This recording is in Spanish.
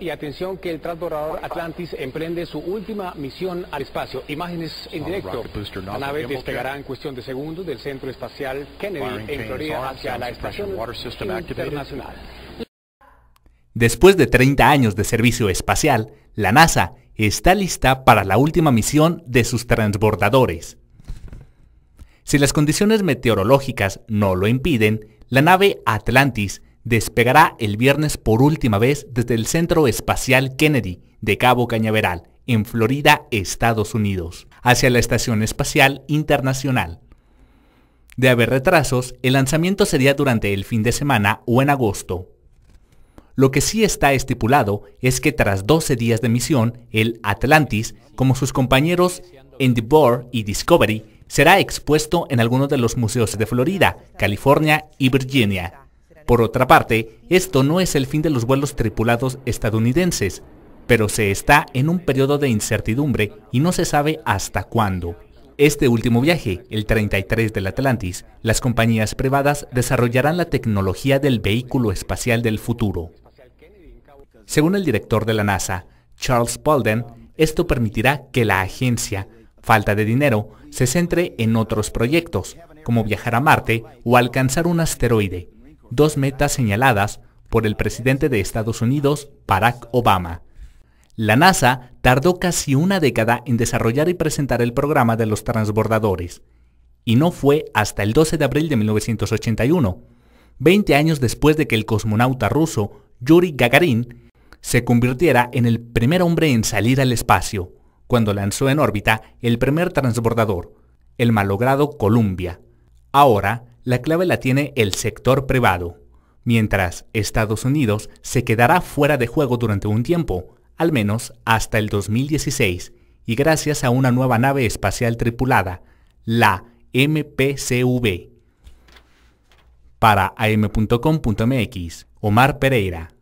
Y atención que el transbordador Atlantis emprende su última misión al espacio. Imágenes en directo. La nave despegará en cuestión de segundos del Centro Espacial Kennedy en Florida hacia la Estación Internacional. Después de 30 años de servicio espacial, la NASA está lista para la última misión de sus transbordadores. Si las condiciones meteorológicas no lo impiden, la nave Atlantis despegará el viernes por última vez desde el Centro Espacial Kennedy de Cabo Cañaveral, en Florida, Estados Unidos, hacia la Estación Espacial Internacional. De haber retrasos, el lanzamiento sería durante el fin de semana o en agosto. Lo que sí está estipulado es que tras 12 días de misión, el Atlantis, como sus compañeros Endeavour y Discovery, será expuesto en algunos de los museos de Florida, California y Virginia, por otra parte, esto no es el fin de los vuelos tripulados estadounidenses, pero se está en un periodo de incertidumbre y no se sabe hasta cuándo. Este último viaje, el 33 del Atlantis, las compañías privadas desarrollarán la tecnología del vehículo espacial del futuro. Según el director de la NASA, Charles Bolden, esto permitirá que la agencia, falta de dinero, se centre en otros proyectos, como viajar a Marte o alcanzar un asteroide, dos metas señaladas por el presidente de Estados Unidos, Barack Obama. La NASA tardó casi una década en desarrollar y presentar el programa de los transbordadores, y no fue hasta el 12 de abril de 1981, 20 años después de que el cosmonauta ruso Yuri Gagarin se convirtiera en el primer hombre en salir al espacio, cuando lanzó en órbita el primer transbordador, el malogrado Columbia. Ahora, la clave la tiene el sector privado, mientras Estados Unidos se quedará fuera de juego durante un tiempo, al menos hasta el 2016, y gracias a una nueva nave espacial tripulada, la MPCV. Para am.com.mx, Omar Pereira.